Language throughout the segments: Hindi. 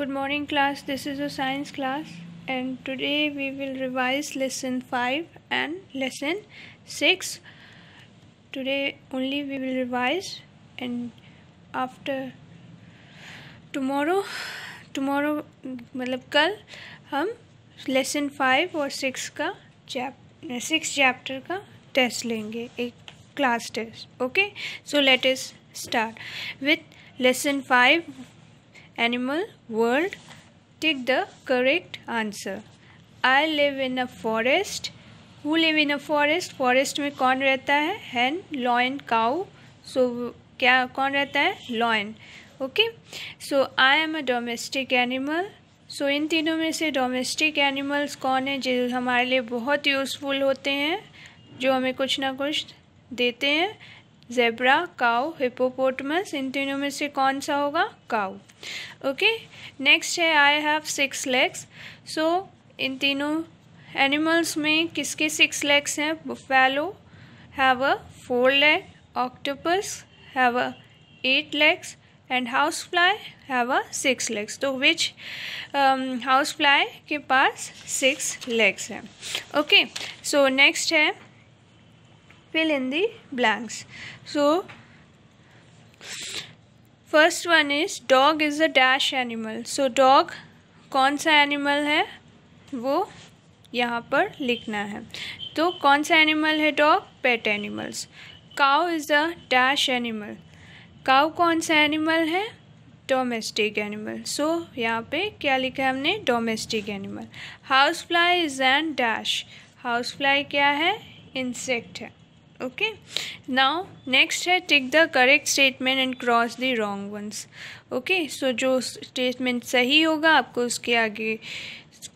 Good morning class this is a science class and today we will revise lesson 5 and lesson 6 today only we will revise and after tomorrow tomorrow मतलब कल हम लेसन फाइव और सिक्स का चैप सिक्स चैप्टर का टेस्ट लेंगे एक class test okay so let's start with lesson five animal world? Take the correct answer. I live in a forest. Who live in a forest? Forest mein kaun rehta hai Hen, lion, cow. So kya kaun rehta hai Lion. Okay. So I am a domestic animal. So so, इन तीनों में से डोमेस्टिक एनिमल्स कौन हैं जो हमारे लिए बहुत यूज़फुल होते हैं जो हमें कुछ ना कुछ देते हैं जेब्रा काउ हिपोपोटमस इन तीनों में से कौन सा होगा काउ ओके नेक्स्ट है I have six legs so इन तीनों एनिमल्स में किसके सिक्स लेग्स हैं buffalo have a four leg octopus have a eight legs and house fly have a six legs तो विच हाउस फ्लाई के पास सिक्स लेग्स हैं ओके सो नेक्स्ट है fill in the blanks so first one is dog is a dash animal so dog कौन सा एनिमल है वो यहाँ पर लिखना है तो कौन सा एनिमल है dog pet animals cow is a dash animal cow कौन सा एनिमल है डोमेस्टिक एनिमल सो यहाँ पे क्या लिखा है हमने domestic animal house fly is an dash house fly क्या है इंसेक्ट है ओके नाउ नेक्स्ट है tick the correct statement and cross the wrong ones okay so जो स्टेटमेंट सही होगा आपको उसके आगे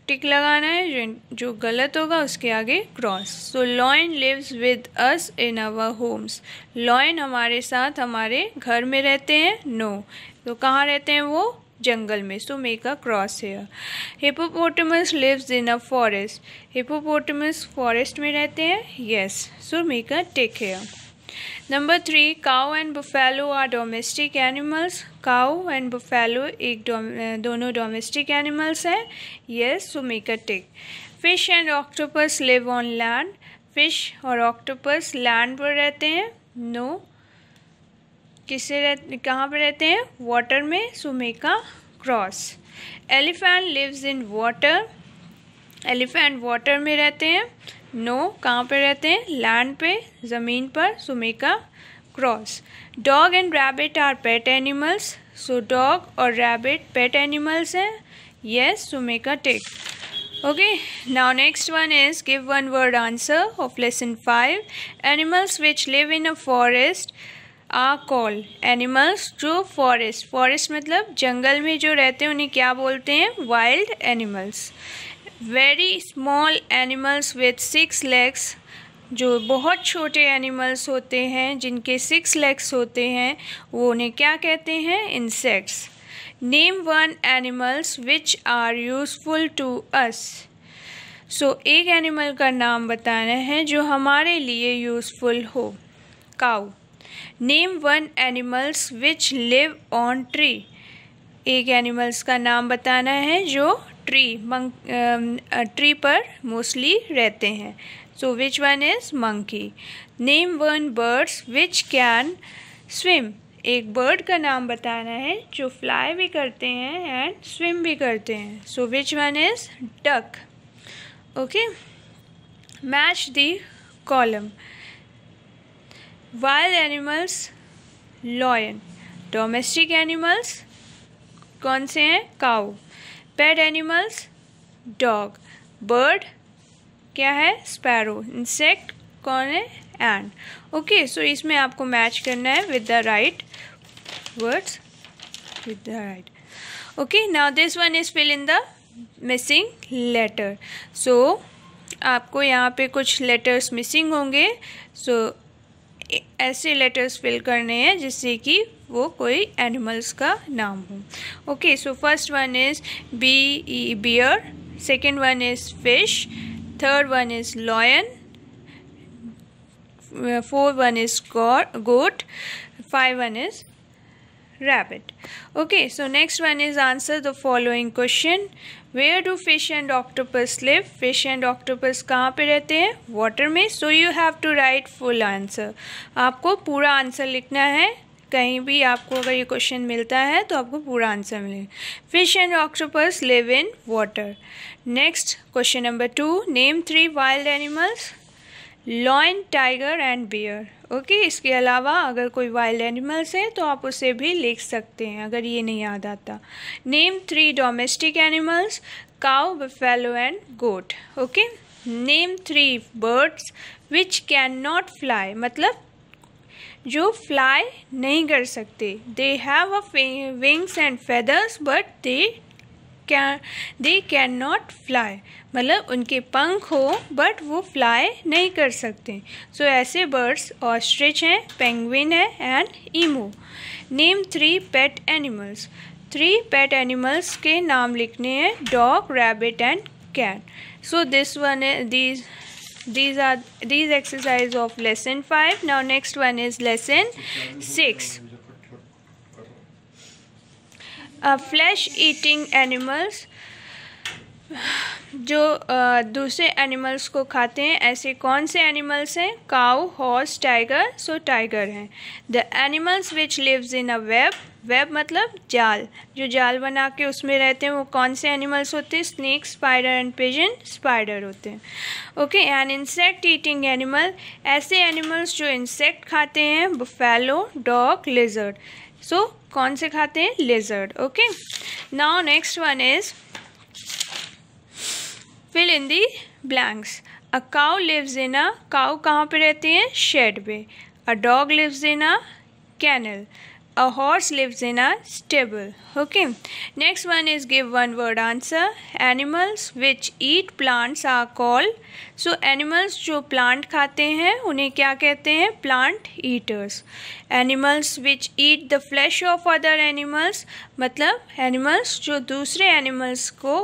टिक लगाना है जो जो गलत होगा उसके आगे cross so lion lives with us in our homes lion हमारे साथ हमारे घर में रहते हैं नो no. तो कहाँ रहते हैं वो जंगल में so make a cross here hippopotamus lives in a forest hippopotamus forest में रहते हैं yes so make a tick here number three cow and buffalo are domestic animals cow and buffalo एक दोनों डोमेस्टिक एनिमल्स हैं yes so make a tick fish and octopus live on land fish और ऑक्टोपस लैंड पर रहते हैं नो किससे रह कहाँ पर रहते हैं वाटर में so make a cross elephant lives in water elephant water में रहते हैं नो कहाँ पर रहते हैं लैंड पे ज़मीन पर so make a cross dog and rabbit are pet animals so dog और रैबिट पेट एनिमल्स हैं yes so make a tick okay now next one is give one word answer of lesson five animals which live in a forest are called animals जो फॉरेस्ट फॉरेस्ट मतलब जंगल में जो रहते हैं उन्हें क्या बोलते हैं wild animals very small animals with six legs जो बहुत छोटे एनिमल्स होते हैं जिनके सिक्स लेग्स होते हैं वो उन्हें क्या कहते हैं insects name one animals which are useful to us so एक एनिमल का नाम बताना है जो हमारे लिए यूज़फुल हो cow name one animals which live on tree एक एनिमल्स का नाम बताना है जो ट्री ट्री um, uh, पर मोस्टली रहते हैं so which one is monkey name one birds which can swim एक बर्ड का नाम बताना है जो फ्लाई भी करते हैं एंड स्विम भी करते हैं so which one is duck okay match the column wild animals lion domestic animals कौन से हैं cow pet animals dog bird क्या है स्पैरो इंसेक्ट कौन है एंड ओके सो इसमें आपको मैच करना है with the right words with the right okay now this one is fill in the missing letter so आपको यहाँ पे कुछ लेटर्स मिसिंग होंगे सो so, ऐसे लेटर्स फिल करने हैं जिससे कि वो कोई एनिमल्स का नाम हो okay so first one is B E bear second one is fish third one is lion four one is goat five one is rabbit okay so next one is answer the following question where do fish and octopus live fish and octopus kahan pe rehte hain water mein so you have to write full answer aapko pura answer likhna hai कहीं भी आपको अगर ये क्वेश्चन मिलता है तो आपको पूरा आंसर मिले fish and octopus live in water next question number two name three wild animals lion tiger and bear okay इसके अलावा अगर कोई वाइल्ड एनिमल्स हैं तो आप उसे भी लिख सकते हैं अगर ये नहीं याद आता name three domestic animals cow buffalo and goat okay name three birds which can not fly मतलब जो फ्लाई नहीं कर सकते they have a wings and feathers but they क्या दे कैन नॉट फ्लाई मतलब उनके पंख हो बट वो फ्लाई नहीं कर सकते सो so, ऐसे बर्ड्स ऑस्ट्रिच हैं पेंगविन है and emu name three pet animals three pet animals के नाम लिखने हैं dog rabbit and cat so this one these these are these exercise of lesson 5 now next one is lesson 6 flesh eating animals जो दूसरे एनिमल्स को खाते हैं ऐसे कौन से एनिमल्स हैं cow horse tiger so tiger हैं the animals which lives in a web web मतलब जाल जो जाल बना के उसमें रहते हैं वो कौन से एनिमल्स होते हैं snake spider and pigeon spider होते हैं okay and insect eating animal ऐसे एनिमल्स जो इंसेक्ट खाते हैं buffalo dog lizard so so, कौन से खाते हैं lizard okay now next one is fill in the blanks a cow lives in a cow कहाँ पे रहते हैं शेड पे a dog lives in a kennel a horse lives in a stable okay next one is give one word answer animals which eat plants are called so animals jo plant khate hain unhe kya kehte hain plant eaters animals which eat the flesh of other animals matlab animals jo dusre animals को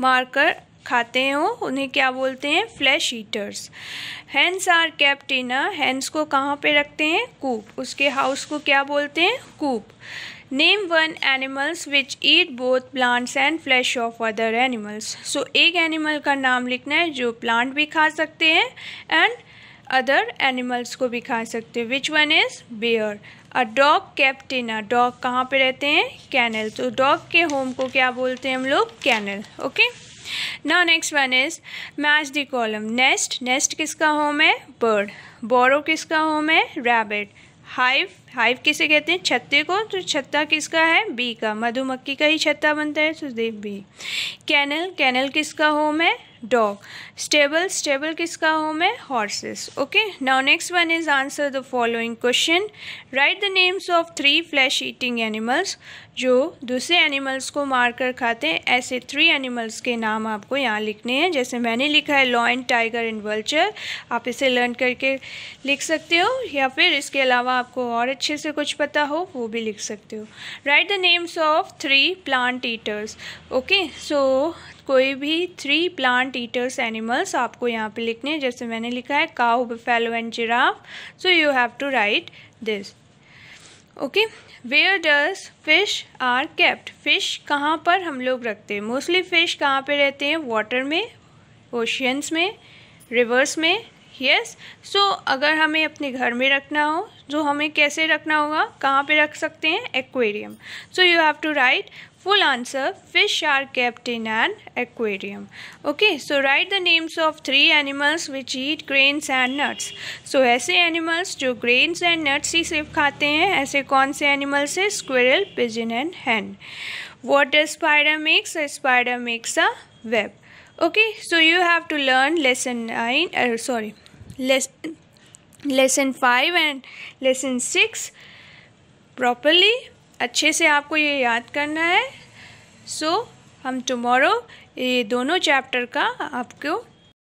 मारकर खाते वो उन्हें क्या बोलते हैं flesh eaters hens are kept in a hens को कहाँ पे रखते हैं कूप उसके हाउस को क्या बोलते हैं coop name one animals which eat both plants and flesh of other animals so एक एनिमल का नाम लिखना है जो प्लांट भी खा सकते हैं एंड अदर एनिमल्स को भी खा सकते हैं which one is bear a dog kept in a dog कहाँ पर रहते हैं कैनल तो डॉग के होम को क्या बोलते हैं हम लोग कैनल ओके okay? ना next one is match the column nest nest किसका होम है बर्ड बोरो किसका होम है रैबिट हाइव हाइव किसे कहते हैं छत्ते को तो छत्ता किसका है बी का मधुमक्खी का ही छत्ता बनता है तो बी कैनल कैनल किसका होम है डॉग स्टेबल स्टेबल किसका होम है horses okay now next one is answer the following question write the names of three flesh eating animals जो दूसरे एनिमल्स को मार कर खाते हैं ऐसे थ्री एनिमल्स के नाम आपको यहाँ लिखने हैं जैसे मैंने लिखा है लॉयन टाइगर एंड वल्चर आप इसे लर्न करके लिख सकते हो या फिर इसके अलावा आपको और अच्छे से कुछ पता हो वो भी लिख सकते हो write the names of three plant eaters okay so कोई भी थ्री प्लांट ईटर्स एनिमल्स आपको यहाँ पे लिखने हैं जैसे मैंने लिखा है cow buffalo and giraffe so you have to write this okay where does fish are kept fish कहाँ पर हम लोग रखते हैं मोस्टली फिश कहाँ पे रहते हैं वाटर में ओशियंस में रिवर्स में यस yes. सो so, अगर हमें अपने घर में रखना हो तो हमें कैसे रखना होगा कहाँ पे रख सकते हैं aquarium so you have to write Full answer fish are kept in an aquarium. Okay, so write the names of three animals which eat grains and nuts. So ऐसे animals जो grains and nuts ही सिर्फ खाते हैं ऐसे कौन से animals है squirrel, pigeon and hen. What does spider makes? A spider makes a web. Okay, so you have to learn lesson 9, uh, sorry, lesson, lesson 5 and lesson 6 properly अच्छे से आपको ये याद करना है सो so, हम टुमारो ये दोनों चैप्टर का आपको